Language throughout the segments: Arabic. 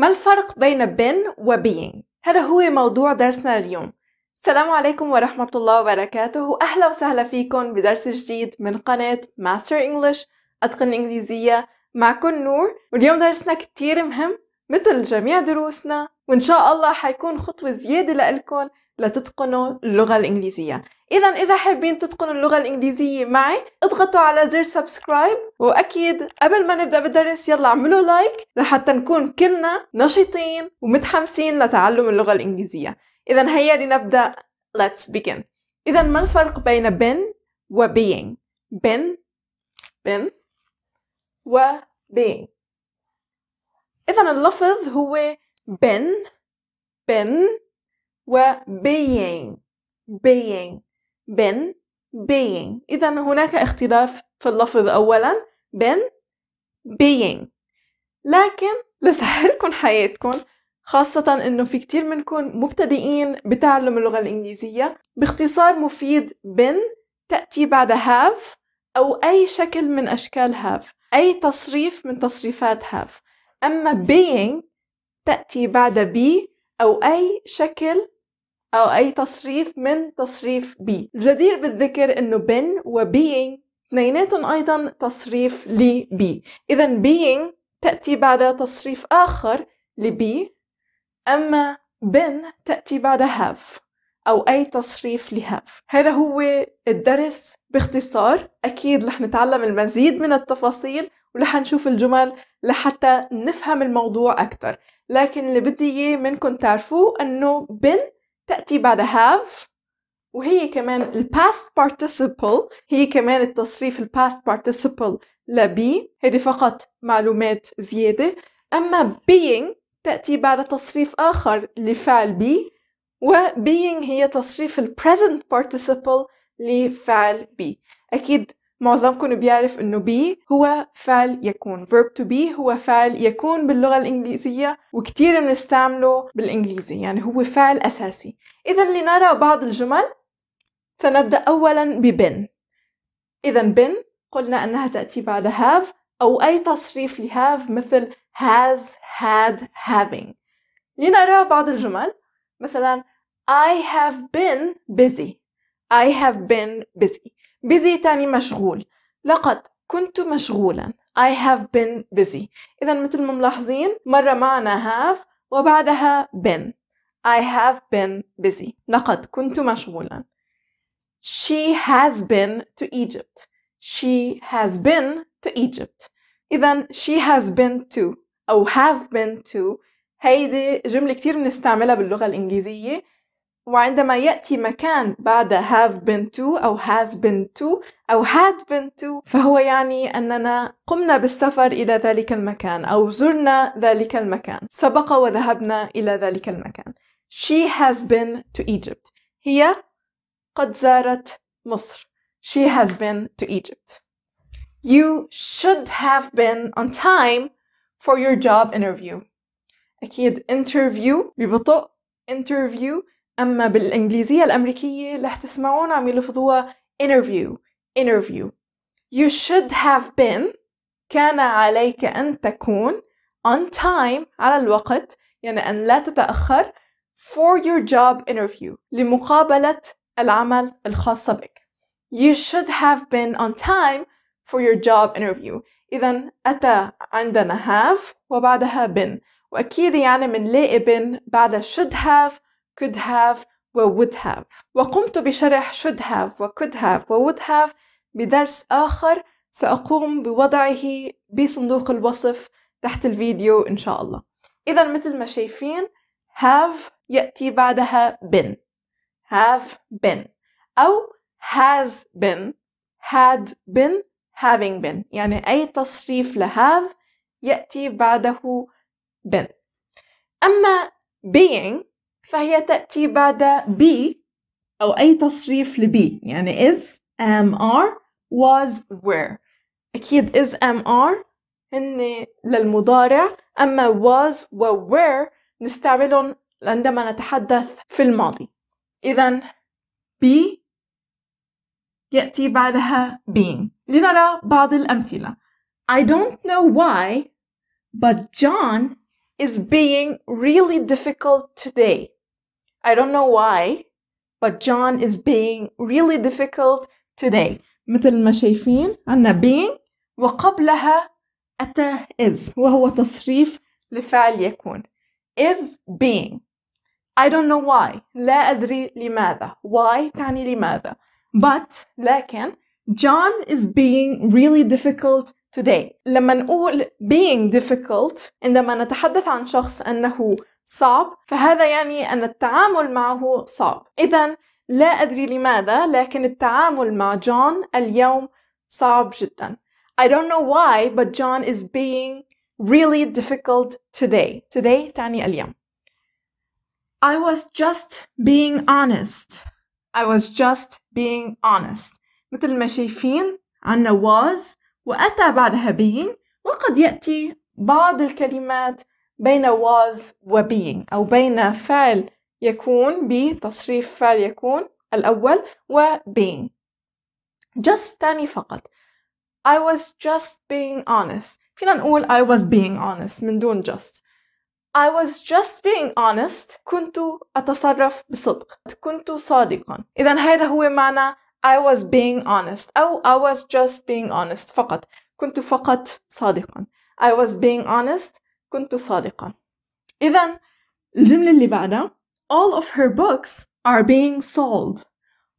ما الفرق بين بين وبين؟ هذا هو موضوع درسنا اليوم السلام عليكم ورحمة الله وبركاته أهلا وسهلا فيكم بدرس جديد من قناة ماستر إنجلش أتقن الإنجليزية معكم نور واليوم درسنا كتير مهم مثل جميع دروسنا وإن شاء الله حيكون خطوة زيادة لإلكم لتتقنوا اللغة الإنجليزية إذا إذا حابين تتقنوا اللغة الإنجليزية معي اضغطوا على زر سبسكرايب وأكيد قبل ما نبدأ بالدرس يلا اعملوا لايك لحتى نكون كلنا نشيطين ومتحمسين لتعلم اللغة الإنجليزية إذا هيا لنبدأ let's begin إذا ما الفرق بين بين بن و بين إذا اللفظ هو بن بن وbeing being been being إذا هناك اختلاف في اللفظ أولا been being لكن لسهلكم حياتكم خاصة إنه في كتير منكم مبتدئين بتعلم اللغة الإنجليزية باختصار مفيد been تأتي بعد have أو أي شكل من أشكال have أي تصريف من تصريفات have أما being تأتي بعد be أو أي شكل أو أي تصريف من تصريف بي الجدير بالذكر أنه بن و being اثنيناتهم أيضا تصريف ل بي إذا being تأتي بعد تصريف آخر لبي أما بن تأتي بعد هاف أو أي تصريف لهاف هذا هو الدرس باختصار أكيد رح نتعلم المزيد من التفاصيل ورح نشوف الجمل لحتى نفهم الموضوع أكثر لكن اللي بدي إياه منكم تعرفوه أنه بن تأتي بعد have وهي كمان ال past participle هي كمان التصريف ال past participle be هذه فقط معلومات زيادة أما being تأتي بعد تصريف آخر لفعل be و being هي تصريف ال present participle لفعل be أكيد معظمكم بيعرف انه be هو فعل يكون verb to be هو فعل يكون باللغة الإنجليزية وكتير بنستعمله بالإنجليزي يعني هو فعل أساسي إذا لنرى بعض الجمل سنبدأ أولا ببن إذا بن قلنا أنها تأتي بعد have أو أي تصريف لهاف مثل has had having لنرى بعض الجمل مثلا I have been busy I have been busy busy تاني مشغول لقد كنت مشغولا I have been busy إذا مثل ما ملاحظين مرة معنا have وبعدها been I have been busy لقد كنت مشغولا She has been to Egypt She has been to Egypt إذا she has been to أو have been to هيدي جملة كتير بنستعملها باللغة الإنجليزية وعندما يأتي مكان بعد have been to أو has been to أو had been to فهو يعني أننا قمنا بالسفر إلى ذلك المكان أو زرنا ذلك المكان سبق وذهبنا إلى ذلك المكان She has been to Egypt هي قد زارت مصر She has been to Egypt You should have been on time for your job interview أكيد interview ببطء interview أما بالإنجليزية الأمريكية رح تسمعون عم يلفظوها interview interview You should have been كان عليك أن تكون on time على الوقت يعني أن لا تتأخر for your job interview لمقابلة العمل الخاصة بك You should have been on time for your job interview إذا أتى عندنا have وبعدها been وأكيد يعني منلاقي been بعد should have could have و would have وقمت بشرح should have و could have و would have بدرس آخر سأقوم بوضعه بصندوق الوصف تحت الفيديو إن شاء الله إذا مثل ما شايفين have يأتي بعدها been have been أو has been had been having been يعني أي تصريف have يأتي بعده been أما being فهي تأتي بعد be أو أي تصريف لبي يعني is am are was were أكيد is am are هن للمضارع أما was و were نستعملهم عندما نتحدث في الماضي إذا be يأتي بعدها being لنرى بعض الأمثلة I don't know why but John is being really difficult today. I don't know why, but John is being really difficult today. مثل ما شايفين عنا being وقبلها أتى is وهو تصريف لفعل يكون is being I don't know why لا أدري لماذا why تعني لماذا but لكن John is being really difficult today لما نقول being difficult عندما نتحدث عن شخص أنه صعب فهذا يعني أن التعامل معه صعب إذا لا أدري لماذا لكن التعامل مع جون اليوم صعب جدا I don't know why but John is being really difficult today today تعني اليوم I was just being honest I was just being honest مثل ما شايفين عنا was وأتى بعدها being وقد يأتي بعض الكلمات بين was و being أو بين فعل يكون بتصريف فعل يكون الأول و being just تاني فقط I was just being honest فينا نقول I was being honest من دون just I was just being honest كنت أتصرف بصدق كنت صادقا إذا هذا هو معنى I was being honest أو oh, I was just being honest فقط كنت فقط صادقا I was being honest كنت صادقا إذا الجملة اللي بعدها all of her books are being sold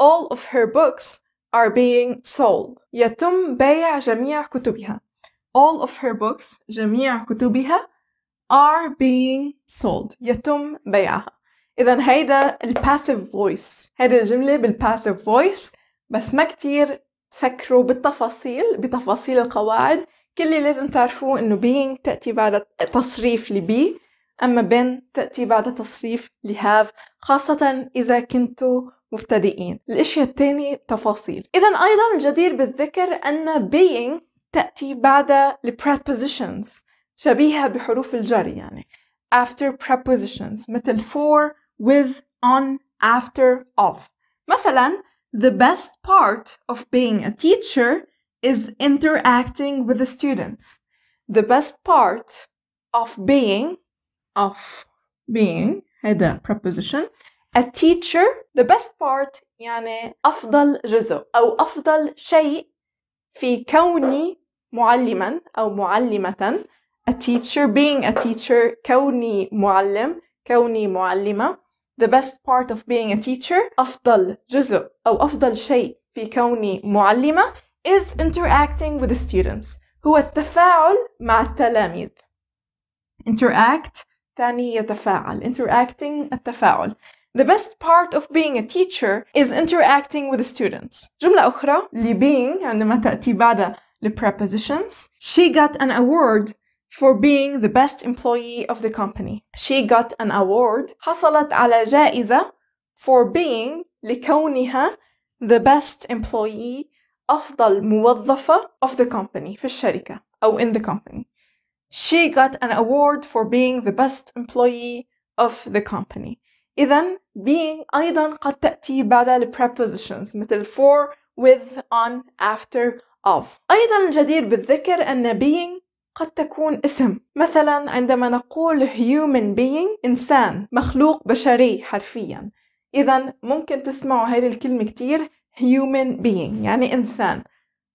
all of her books are being sold يتم بيع جميع كتبها all of her books جميع كتبها are being sold يتم بيعها إذا هيدا ال passive voice هيدا الجملة بال passive voice بس ما كتير تفكروا بالتفاصيل بتفاصيل القواعد كل اللي لازم تعرفوه انه being تأتي بعد تصريف لبي أما بين تأتي بعد تصريف لهاف خاصة إذا كنتوا مبتدئين الأشياء الثانية تفاصيل إذا أيضا الجدير بالذكر أن being تأتي بعد ال prepositions شبيهة بحروف الجر يعني after prepositions مثل for with on after of مثلا The best part of being a teacher is interacting with the students. The best part of being, of being, هذا preposition. A teacher, the best part يعني أفضل جزء أو أفضل شيء في كوني معلما أو معلمة. A teacher, being a teacher, كوني معلم, كوني معلمة the best part of being a teacher أفضل جزء أو أفضل شيء في كوني معلمة is interacting with the students هو التفاعل مع التلاميذ interact تعني يتفاعل interacting التفاعل The best part of being a teacher is interacting with the students. جملة أخرى ل being عندما تأتي بعد ال prepositions. She got an award for being the best employee of the company. She got an award. حصلت على جائزة for being لكونها the best employee أفضل موظفة of the company في الشركة أو in the company. She got an award for being the best employee of the company. إذا being أيضا قد تأتي بعد ال prepositions مثل for, with, on, after, of. أيضا الجدير بالذكر أن being قد تكون اسم مثلا عندما نقول human being إنسان مخلوق بشري حرفيا إذا ممكن تسمعوا هذه الكلمة كتير human being يعني إنسان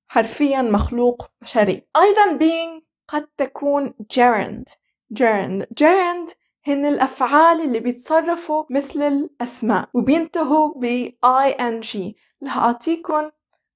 حرفيا مخلوق بشري أيضا being قد تكون gerund gerund gerund هن الأفعال اللي بيتصرفوا مثل الأسماء وبينتهوا ب ing رح أعطيكم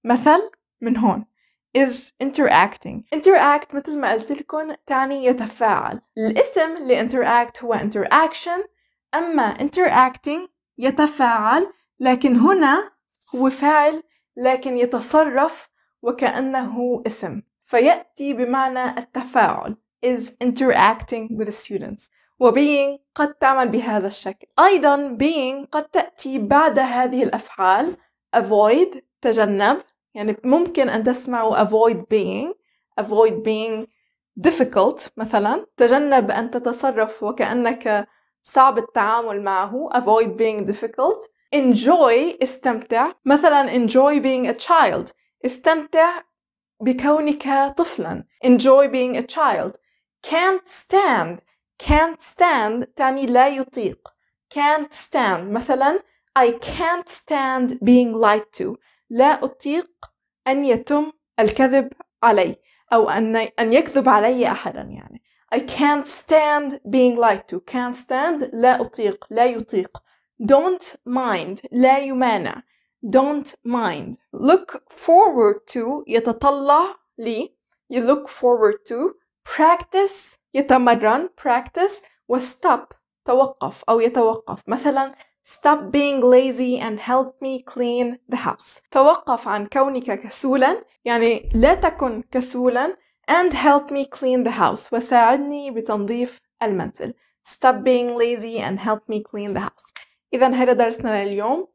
مثل من هون is interacting interact مثل ما قلت لكم تعني يتفاعل الاسم interact هو interaction أما interacting يتفاعل لكن هنا هو فاعل لكن يتصرف وكأنه اسم فيأتي بمعنى التفاعل is interacting with the students being قد تعمل بهذا الشكل أيضا being قد تأتي بعد هذه الأفعال avoid تجنب يعني ممكن أن تسمعوا avoid being avoid being difficult مثلا تجنب أن تتصرف وكأنك صعب التعامل معه avoid being difficult enjoy استمتع مثلا enjoy being a child استمتع بكونك طفلا enjoy being a child can't stand can't stand تعني لا يطيق can't stand مثلا I can't stand being lied to لا أطيق أن يتم الكذب علي أو أن أن يكذب علي أحدا يعني I can't stand being lied to can't stand لا أطيق لا يطيق don't mind لا يمانع don't mind look forward to يتطلع لي you look forward to practice يتمرن practice و stop توقف أو يتوقف مثلا Stop being lazy and help me clean the house. توقف عن كونك كسولا يعني لا تكن كسولا and help me clean the house وساعدني بتنظيف المنزل. Stop being lazy and help me clean the house. إذا هذا درسنا لليوم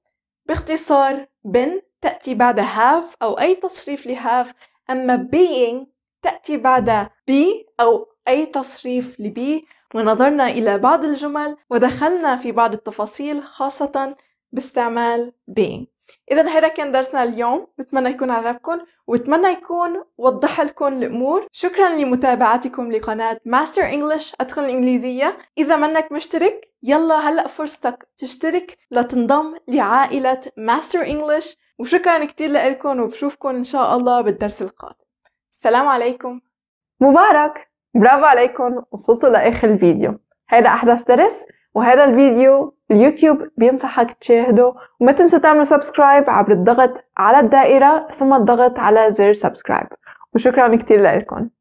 باختصار بن تأتي بعد have أو أي تصريف ل have أما being تأتي بعد be أو أي تصريف ل be ونظرنا إلى بعض الجمل ودخلنا في بعض التفاصيل خاصة باستعمال being إذا هذا كان درسنا اليوم بتمنى يكون عجبكم وبتمنى يكون وضح لكم الأمور شكرا لمتابعتكم لقناة ماستر إنجلش أتقن الإنجليزية إذا منك مشترك يلا هلأ فرصتك تشترك لتنضم لعائلة ماستر إنجلش وشكرا كتير لكم وبشوفكم إن شاء الله بالدرس القادم السلام عليكم مبارك برافو عليكم وصلتوا لاخر الفيديو هذا احدث درس وهذا الفيديو اليوتيوب بينصحك تشاهده وما تنسوا تعملوا سبسكرايب عبر الضغط على الدائرة ثم الضغط على زر سبسكرايب وشكرا كتير لكم